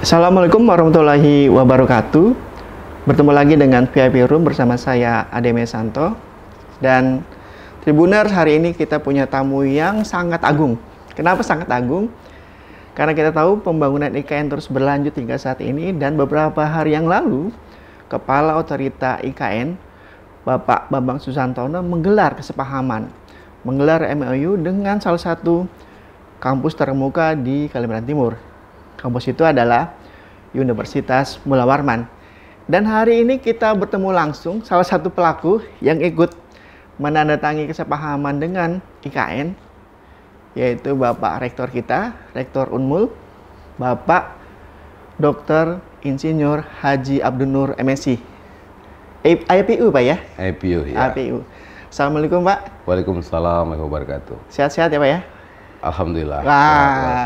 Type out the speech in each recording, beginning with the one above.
Assalamualaikum warahmatullahi wabarakatuh. Bertemu lagi dengan VIP Room bersama saya Ademe Santo. Dan Tribuner hari ini kita punya tamu yang sangat agung. Kenapa sangat agung? Karena kita tahu pembangunan IKN terus berlanjut hingga saat ini dan beberapa hari yang lalu Kepala Otorita IKN Bapak Bambang Susantono menggelar kesepahaman, menggelar MOU dengan salah satu kampus terkemuka di Kalimantan Timur. Kampus itu adalah Universitas Mula Warman. Dan hari ini kita bertemu langsung salah satu pelaku yang ikut menandatangi kesepahaman dengan IKN, yaitu Bapak Rektor kita, Rektor Unmul, Bapak Dr. Insinyur Haji Abdunur MSI. IPU eh, Pak ya? IPU ya. IPU. Assalamualaikum Pak. Waalaikumsalam warahmatullahi wabarakatuh. Sehat-sehat ya Pak ya? Alhamdulillah. Wah,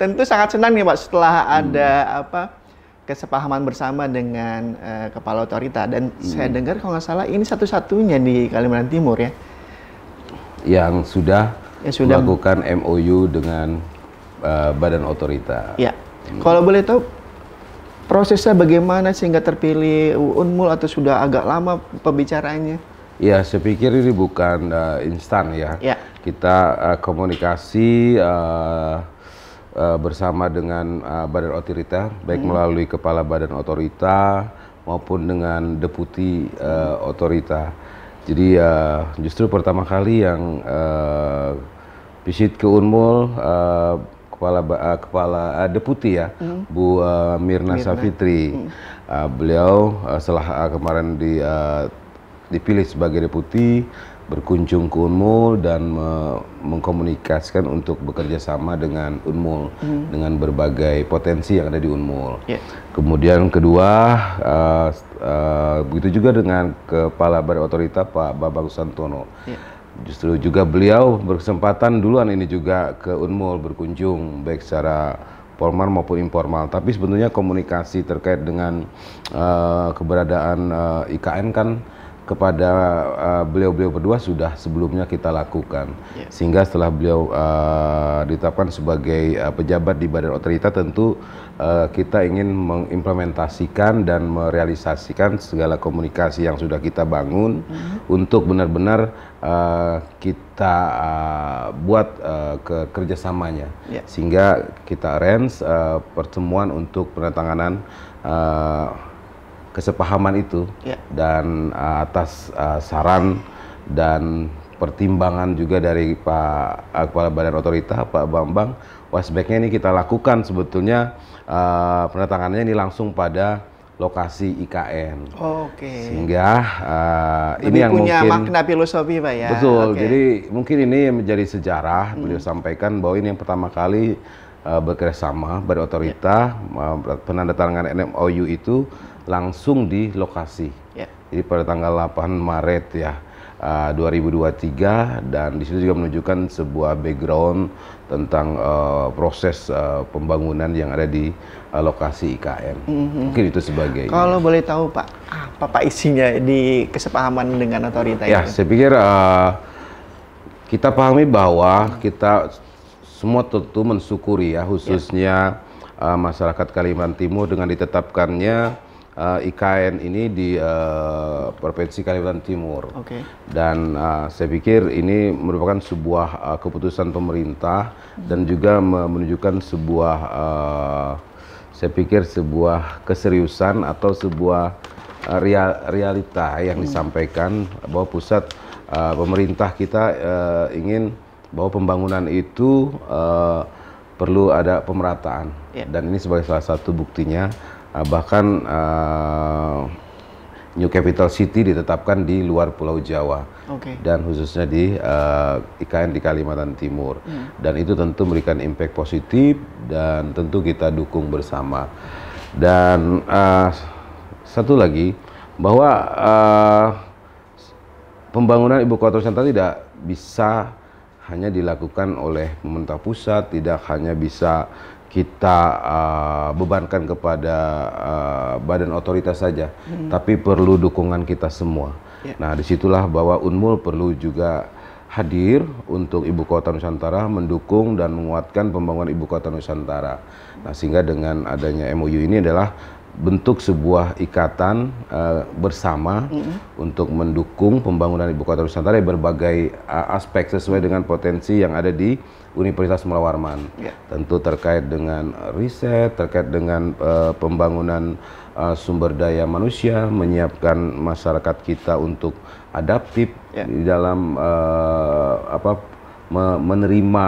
tentu sangat senang nih Pak setelah hmm. ada apa kesepahaman bersama dengan uh, kepala otorita dan hmm. saya dengar kalau nggak salah ini satu-satunya di Kalimantan Timur ya yang sudah, ya, sudah melakukan MOU dengan uh, badan otorita. Ya, hmm. kalau boleh tahu prosesnya bagaimana sehingga terpilih Unmul atau sudah agak lama pembicaranya? Ya, saya pikir ini bukan uh, instan ya. ya. Kita uh, komunikasi uh, uh, bersama dengan uh, badan otorita, baik hmm. melalui kepala badan otorita maupun dengan deputi uh, otorita. Jadi uh, justru pertama kali yang uh, visit ke Unmul uh, kepala uh, kepala uh, deputi ya, hmm. Bu uh, Mirna, Mirna Safitri. Hmm. Uh, beliau uh, setelah uh, kemarin di uh, dipilih sebagai deputi berkunjung ke Unmul dan me mengkomunikasikan untuk bekerja sama dengan Unmul hmm. dengan berbagai potensi yang ada di Unmul. Yeah. Kemudian kedua uh, uh, begitu juga dengan kepala badan otorita Pak Babang Santono. Yeah Justru juga beliau berkesempatan duluan ini juga ke Unmul berkunjung baik secara formal maupun informal. Tapi sebetulnya komunikasi terkait dengan uh, keberadaan uh, eh, IKN kan kepada eh, beliau-beliau uh, berdua sudah sebelumnya kita lakukan yeah. sehingga setelah beliau uh, ditetapkan sebagai uh, pejabat di badan otorita tentu uh, kita ingin mengimplementasikan dan merealisasikan segala komunikasi yang sudah kita bangun mm-hmm. untuk benar-benar uh, kita uh, buat uh, ke kerjasamanya yeah. sehingga kita arrange uh, pertemuan untuk penandatanganan kesepahaman itu yeah. dan uh, atas uh, saran dan pertimbangan juga dari Pak uh, Kepala Badan Otorita Pak Bambang wasbacknya ini kita lakukan sebetulnya uh, penetangannya ini langsung pada lokasi IKN. Oke. Okay. Sehingga uh, ini yang punya mungkin makna filosofi pak ya. Betul. Okay. Jadi mungkin ini menjadi sejarah hmm. beliau sampaikan bahwa ini yang pertama kali uh, bekerjasama pada otorita yeah. uh, penandatangan NMOU itu langsung di lokasi. Yeah. Jadi pada tanggal 8 Maret ya eh, uh, 2023 dan di situ juga menunjukkan sebuah background tentang uh, proses uh, pembangunan yang ada di uh, lokasi IKM. Mm -hmm. Mungkin itu sebagai Kalau boleh tahu Pak, apa Pak isinya di kesepahaman dengan otoritas? ya, itu? saya pikir uh, kita pahami bahwa kita semua tentu mensyukuri ya khususnya yeah. Ya. uh, masyarakat Kalimantan Timur dengan ditetapkannya uh, eh, IKN ini di uh, Provinsi Kalimantan Timur. Okay. Dan uh, saya pikir ini merupakan sebuah uh, keputusan pemerintah hmm. dan juga menunjukkan sebuah uh, saya pikir sebuah keseriusan atau sebuah real, realita yang hmm. disampaikan bahwa pusat uh, pemerintah kita uh, ingin bahwa pembangunan itu uh, perlu ada pemerataan yeah. dan ini sebagai salah satu buktinya Ah, bahkan uh, New Capital City ditetapkan di luar Pulau Jawa okay. dan khususnya di uh, ah, IKN di Kalimantan Timur hmm. dan itu tentu memberikan impact positif dan tentu kita dukung bersama dan uh, satu lagi bahwa uh, pembangunan ibu kota nusantara tidak bisa hanya dilakukan oleh pemerintah pusat tidak hanya bisa kita uh, bebankan kepada uh, badan otoritas saja, hmm. tapi perlu dukungan kita semua. Yeah. Nah, disitulah bahwa Unmul perlu juga hadir untuk ibu kota Nusantara mendukung dan menguatkan pembangunan ibu kota Nusantara. Nah, sehingga dengan adanya MOU ini adalah bentuk sebuah ikatan uh, bersama mm. untuk mendukung pembangunan ibu kota Nusantara berbagai uh, aspek sesuai dengan potensi yang ada di Universitas Mula Yeah. Tentu terkait dengan riset, terkait dengan uh, pembangunan uh, sumber daya manusia, menyiapkan masyarakat kita untuk adaptif yeah. di dalam uh, apa menerima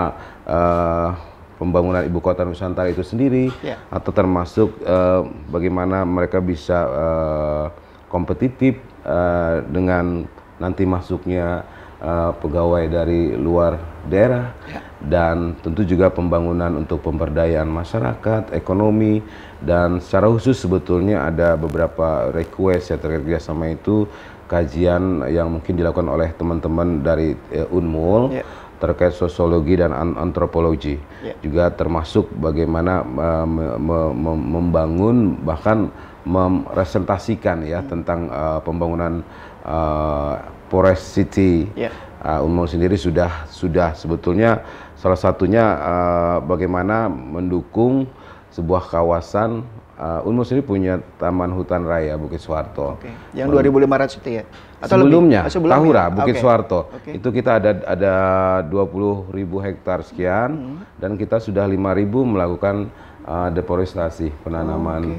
uh, pembangunan ibu kota Nusantara itu sendiri yeah. atau termasuk uh, bagaimana mereka bisa uh, kompetitif uh, dengan nanti masuknya uh, pegawai dari luar daerah yeah. dan tentu juga pembangunan untuk pemberdayaan masyarakat, ekonomi dan secara khusus sebetulnya ada beberapa request ya terkait kerjasama itu kajian yang mungkin dilakukan oleh teman-teman dari uh, Unmul yeah terkait sosiologi dan antropologi yeah. juga termasuk bagaimana uh, me me me membangun bahkan merepresentasikan ya hmm. tentang uh, pembangunan uh, Forest City yeah. Ya. uh, Umum sendiri sudah sudah sebetulnya salah satunya uh, bagaimana mendukung sebuah kawasan uh, sendiri punya Taman Hutan Raya Bukit Suwarto. Okay. Yang 2.500 itu ya? sebelumnya, lebih? Oh, sebelumnya Tahura, Bukit okay. Suwarto. Okay. Itu kita ada ada 20 ribu hektar sekian hmm. dan kita sudah 5 ribu melakukan uh, deforestasi, penanaman oh,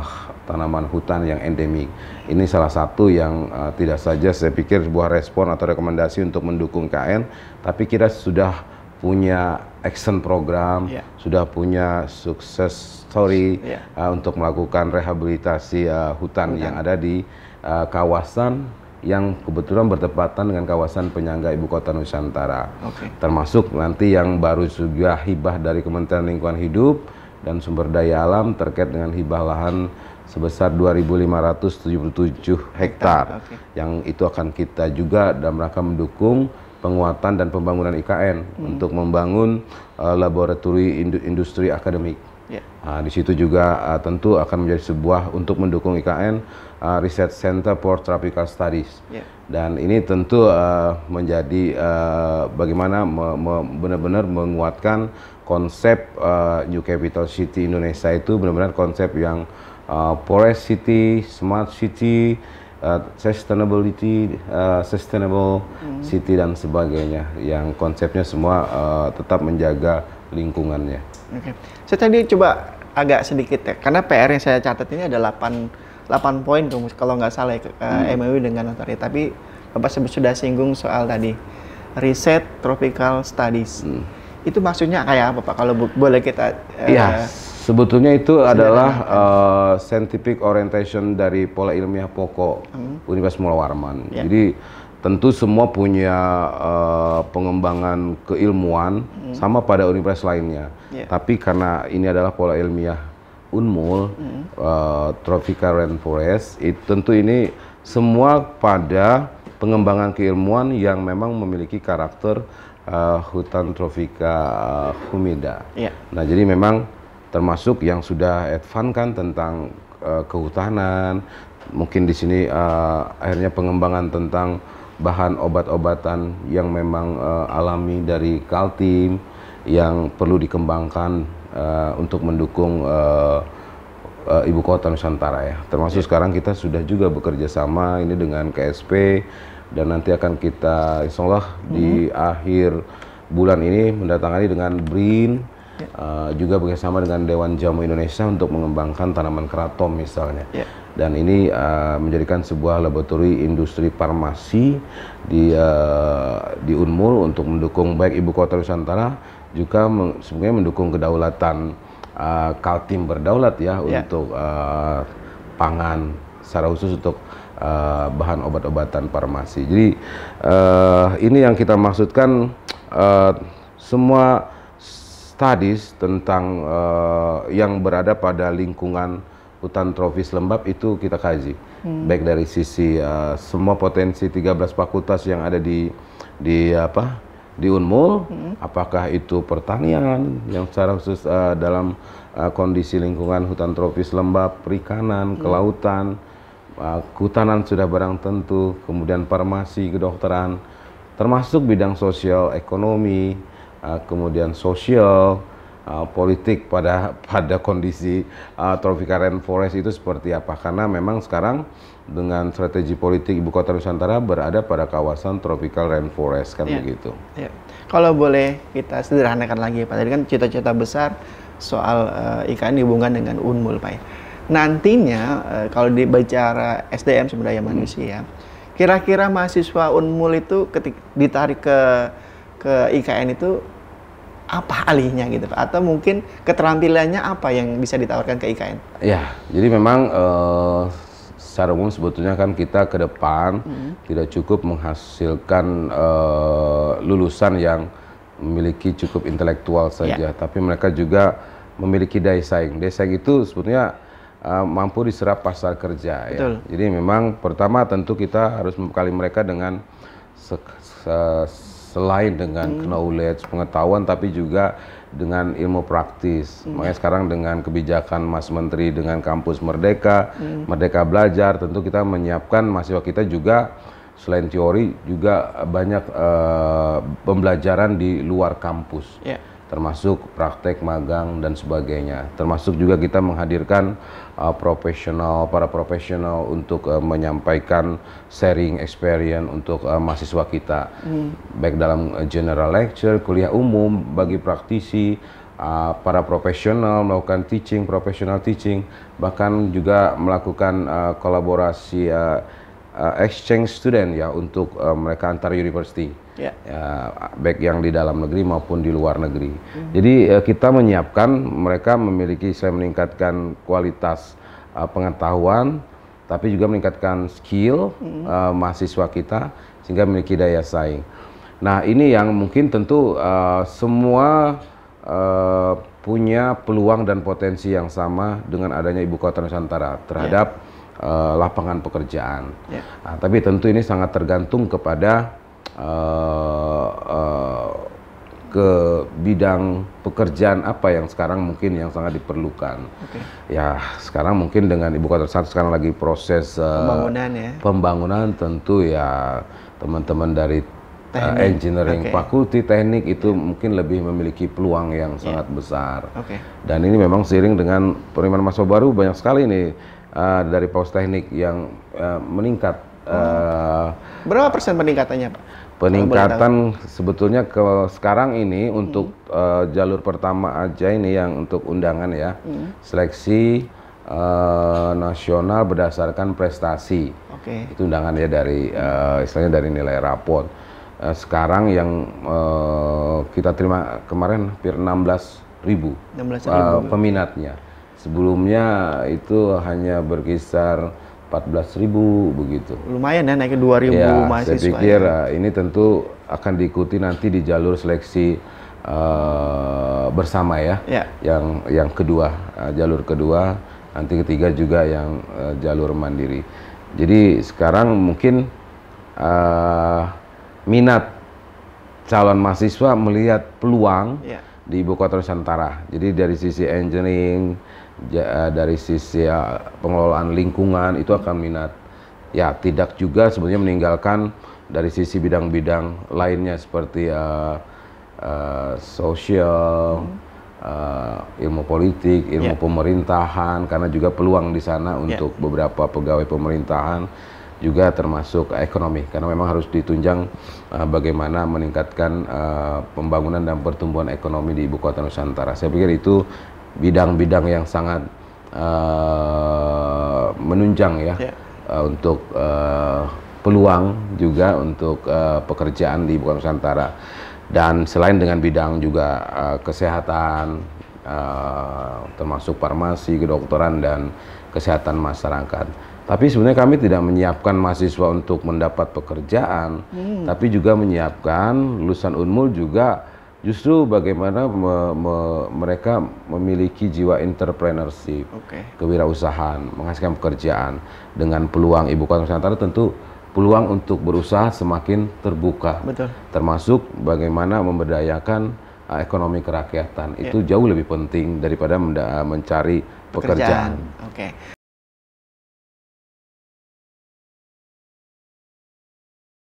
okay. uh, tanaman hutan yang endemik. Ini salah satu yang uh, tidak saja saya pikir sebuah respon atau rekomendasi untuk mendukung KN, tapi kita sudah punya action program, yeah. sudah punya sukses story yeah. uh, untuk melakukan rehabilitasi uh, hutan, hutan yang ada di uh, kawasan yang kebetulan bertepatan dengan kawasan penyangga ibu kota Nusantara. Okay. Termasuk nanti yang baru juga hibah dari Kementerian Lingkungan Hidup dan Sumber Daya Alam terkait dengan hibah lahan sebesar 2.577 hektar okay. yang itu akan kita juga dalam rangka mendukung penguatan dan pembangunan IKN hmm. untuk membangun uh, eh, laboratorium industri akademik. Yeah. Ya. Nah, di situ juga uh, tentu akan menjadi sebuah untuk mendukung IKN uh, Research Center for Tropical Studies. Yeah. Dan ini tentu uh, menjadi uh, bagaimana me me benar-benar menguatkan konsep uh, New Capital City Indonesia itu benar-benar konsep yang uh, forest city, smart city, uh, sustainability, uh, sustainable mm. city dan sebagainya yang konsepnya semua uh, tetap menjaga lingkungannya. Oke. Okay. Saya tadi coba agak sedikit ya, karena PR yang saya catat ini ada 8 8 poin tuh kalau nggak salah ya, uh, hmm. MUI dengan notari Tapi Bapak sudah singgung soal tadi riset tropical studies. Hmm. Itu maksudnya kayak apa Pak kalau boleh kita uh, sebetulnya itu adalah uh, scientific orientation dari pola ilmiah pokok hmm. Universitas Mula Warman. Ya. Jadi tentu semua punya uh, pengembangan keilmuan hmm. sama pada universitas lainnya. Ya. Tapi karena ini adalah pola ilmiah Unmul, hmm. uh, Tropical Rainforest, it, tentu ini semua pada pengembangan keilmuan yang memang memiliki karakter uh, hutan tropika eh, humida. Yeah. Nah, jadi memang termasuk yang sudah advance kan tentang uh, kehutanan, mungkin di sini uh, akhirnya pengembangan tentang bahan obat-obatan yang memang uh, alami dari Kaltim yang perlu dikembangkan Eh, untuk mendukung uh, uh, ibu kota Nusantara ya. Termasuk yeah. sekarang kita sudah juga bekerja sama ini dengan KSP dan nanti akan kita insya Allah mm-hmm. di mhm. akhir bulan ini mendatangani dengan BRIN yeah. Ya. uh, juga bekerjasama dengan Dewan Jamu Indonesia untuk mengembangkan tanaman keraton misalnya. Yeah. Dan ini uh, menjadikan sebuah laboratorium industri farmasi di uh, di Unmul untuk mendukung baik ibu kota Nusantara juga sebenarnya mendukung kedaulatan uh, Kaltim berdaulat ya yeah. untuk uh, pangan secara khusus untuk uh, bahan obat-obatan farmasi. Jadi uh, ini yang kita maksudkan uh, semua studies tentang uh, yang berada pada lingkungan hutan tropis lembab itu kita kaji hmm. baik dari sisi uh, semua potensi 13 fakultas yang ada di di apa di Unmul, hmm. apakah itu pertanian yang secara khusus uh, dalam uh, kondisi lingkungan hutan tropis lembab, perikanan, hmm. kelautan, uh, kehutanan sudah barang tentu, kemudian farmasi, kedokteran, termasuk bidang sosial, ekonomi, uh, kemudian sosial, Uh, politik pada pada kondisi uh, tropical rainforest itu seperti apa karena memang sekarang dengan strategi politik ibu kota Nusantara berada pada kawasan tropical rainforest kan ya. begitu. Ya. Kalau boleh kita sederhanakan lagi Pak tadi kan cita-cita besar soal uh, IKN dihubungkan dengan UNMUL Pak. Nantinya uh, kalau dibicara SDM sumber daya manusia, kira-kira mahasiswa UNMUL itu ketik, ditarik ke ke IKN itu apa alihnya gitu Pak? Atau mungkin keterampilannya apa yang bisa ditawarkan ke IKN? Ya, jadi memang uh, secara umum sebetulnya kan kita ke depan hmm. tidak cukup menghasilkan uh, lulusan yang memiliki cukup intelektual ya. saja, ya. tapi mereka juga memiliki daya saing. Daya saing itu sebetulnya uh, mampu diserap pasar kerja. Ya. Jadi memang pertama tentu kita harus membekali mereka dengan se selain dengan hmm. knowledge pengetahuan tapi juga dengan ilmu praktis. Hmm. Makanya sekarang dengan kebijakan Mas Menteri dengan kampus Merdeka, hmm. Merdeka Belajar, tentu kita menyiapkan mahasiswa kita juga selain teori juga banyak uh, pembelajaran di luar kampus. Yeah termasuk praktek magang dan sebagainya. Termasuk juga kita menghadirkan uh, profesional para profesional untuk uh, menyampaikan sharing experience untuk uh, mahasiswa kita, hmm. baik dalam uh, general lecture, kuliah umum bagi praktisi, uh, para profesional melakukan teaching, professional teaching, bahkan juga melakukan uh, kolaborasi uh, uh, exchange student ya untuk uh, mereka antar university yeah. uh, ya, baik yang di dalam negeri maupun di luar negeri. Mm -hmm. Jadi uh, kita menyiapkan mereka memiliki saya meningkatkan kualitas uh, pengetahuan, tapi juga meningkatkan skill mm -hmm. uh, mahasiswa kita sehingga memiliki daya saing. Nah ini yang mungkin tentu uh, semua uh, punya peluang dan potensi yang sama dengan adanya ibu kota Nusantara terhadap yeah. Ya. uh, lapangan pekerjaan. Yeah. Nah, tapi tentu ini sangat tergantung kepada uh, uh, ke bidang pekerjaan apa yang sekarang mungkin yang sangat diperlukan. Okay. Ya sekarang mungkin dengan ibu kota Besar sekarang lagi proses uh, pembangunan ya. Pembangunan tentu ya teman-teman dari Uh, engineering okay. fakulti teknik itu yeah. mungkin lebih memiliki peluang yang ya. sangat besar. Okay. Dan ini memang seiring dengan penerimaan mahasiswa baru banyak sekali ini uh, dari paus teknik yang uh, meningkat. Oh. Uh, Berapa persen peningkatannya, Pak? Peningkatan sebetulnya ke sekarang ini untuk uh, jalur pertama aja ini yang untuk undangan ya. Hmm. Seleksi uh, nasional berdasarkan prestasi. Okay. Itu undangan ya dari uh, istilahnya dari nilai rapot. Uh, sekarang yang uh, kita terima kemarin hampir 16 ribu, 16 ribu. Uh, peminatnya. Sebelumnya itu hanya berkisar 14 ribu begitu. Lumayan ya naik ke 2 ribu iya, ya, mahasiswa. Saya pikir ya. ini tentu akan diikuti nanti di jalur seleksi uh, bersama ya, ya. Yang yang kedua uh, jalur kedua, nanti ketiga juga yang uh, jalur mandiri. Jadi sekarang mungkin uh, minat calon mahasiswa melihat peluang. Ya di ibu kota Nusantara. Jadi dari sisi engineering, eh, dari sisi eh, pengelolaan lingkungan itu akan minat. Ya, tidak juga sebenarnya meninggalkan dari sisi bidang-bidang lainnya seperti uh, uh, sosial, uh, ilmu politik, ilmu yeah. pemerintahan karena juga peluang di sana ya. untuk yeah. beberapa pegawai pemerintahan juga termasuk ekonomi karena memang harus ditunjang uh, bagaimana meningkatkan uh, pembangunan dan pertumbuhan ekonomi di ibu kota Nusantara. Saya pikir itu bidang-bidang yang sangat uh, menunjang ya yeah. Ya. uh, untuk uh, peluang juga untuk uh, pekerjaan di ibu kota Nusantara. Dan selain dengan bidang juga uh, kesehatan uh, termasuk farmasi, kedokteran dan kesehatan masyarakat tapi sebenarnya kami tidak menyiapkan mahasiswa untuk mendapat pekerjaan, hmm. tapi juga menyiapkan lulusan Unmul juga justru bagaimana me, me, mereka memiliki jiwa entrepreneurship, okay. kewirausahaan, menghasilkan pekerjaan dengan peluang ibu kota Nusantara tentu peluang untuk berusaha semakin terbuka. Betul. Termasuk bagaimana memberdayakan uh, ekonomi kerakyatan. Yeah. Itu iya. jauh lebih penting daripada mencari pekerjaan. pekerjaan. Okay.